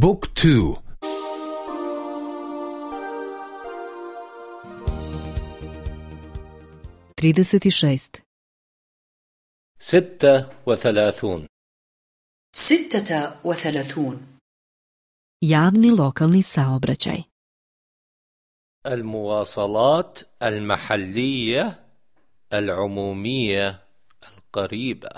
بوك تو ستة وثلاثون ستة وثلاثون يابني لوكالني ساوبرتشاي المواصلات المحلية العمومية القريبة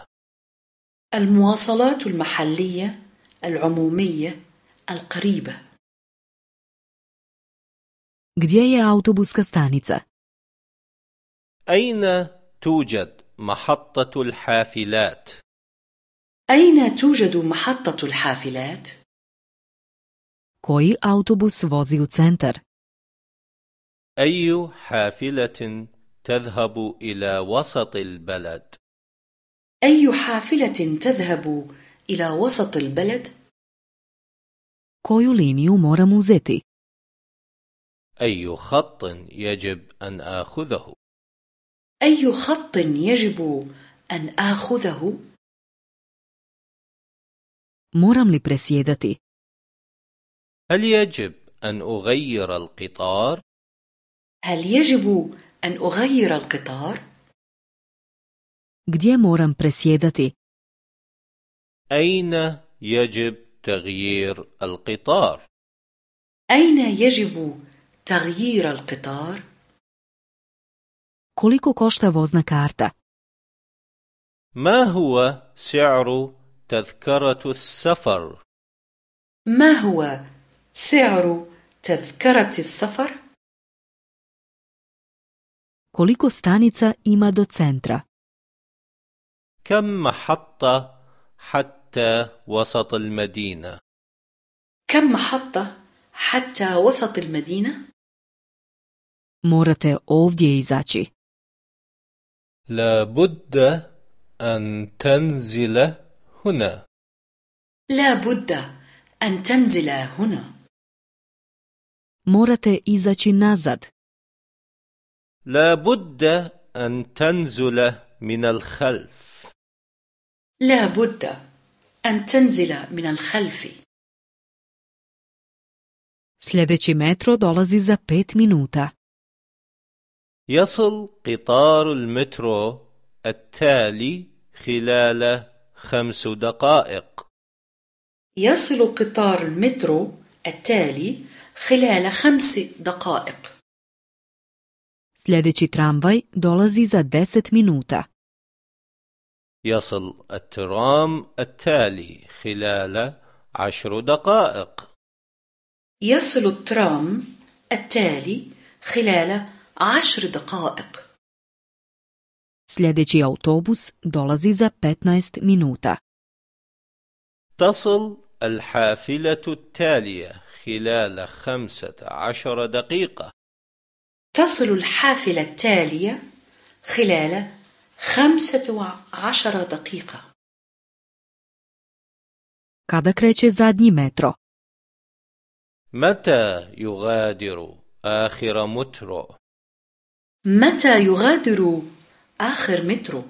المواصلات المحلية العمومية القريبة Gdje je autobuska stanica? أين توجد محطة الحافلات؟ أين توجد محطة الحافلات؟ koji autobus vozi u centar? أي حافلة تذهب إلى وسط البلد؟ أي حافلة تذهب إلى وسط البلد؟ koju liniju moram uzeti? أي خط يجب أن آخذه؟ أي خط يجب أن آخذه؟ moram li presjedati? هل يجب أن أغير القطار؟ هل يجب أن أغير القطار؟ gdje moram presjedati? أين يجب تغيير القطار؟ أين يجب تغيير القطار؟ Koliko košta vozna karta? ما هو سعر تذكرة السفر؟ ما هو سعر تذكرة السفر؟ Koliko stanica ima do centra? كم محطة حتى حتى وسط المدينة كم محطة حتى وسط المدينة؟ morate ovdje izaći. لابد أن تنزل هنا. لابد أن تنزل هنا. morate izaći nazad. لابد أن تنزل من الخلف. لابد أن تنزل من الخلف. Sljedeći مترو dolazi za 5 minuta. يصل قطار المترو التالي خلال خمس دقائق. يصل قطار المترو التالي خلال خمس دقائق. Sljedeći tramvaj dolazi za 10 minuta. يصل الترام التالي خلال عشر دقائق يصل الترام التالي خلال عشر دقائق Sljedeći أوتوبوس dolazi زا 15 minuta. تصل الحافلة التالية خلال خمسة عشر دقيقة. تصل الحافلة التالية خلال خمسة وعشرة دقيقة كذا كريتش زادني مترو. متى يغادر آخر مترو؟ متى يغادر آخر مترو؟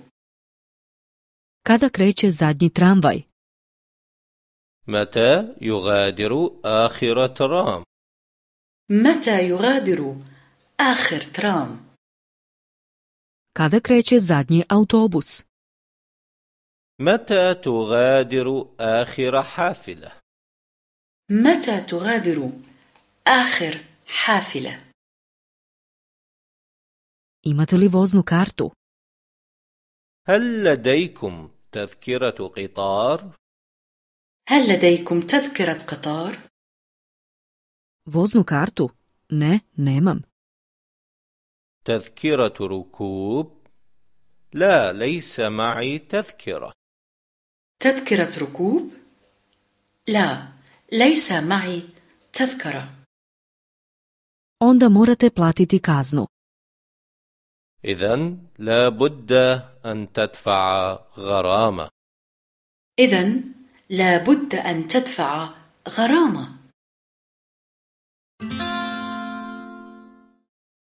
كذا كريتش زادني tramvaj? متى يغادر آخر ترام؟ متى يغادر آخر ترام؟ Kada kreće zadnji autobus? متى تغادر آخر حافلة؟ متى تغادر آخر حافلة؟ Imate li voznu kartu? هل لديكم تذكرة قطار؟ هل لديكم تذكرة قطار؟ Voznu kartu? Ne, nemam. تذكرة ركوب لا ليس معي تذكرة تذكرة ركوب؟ لا ليس معي تذكرة onda morate platiti kaznu. إذن لا بد أن تدفع غرامة. إذن لا بد أن تدفع غرامة.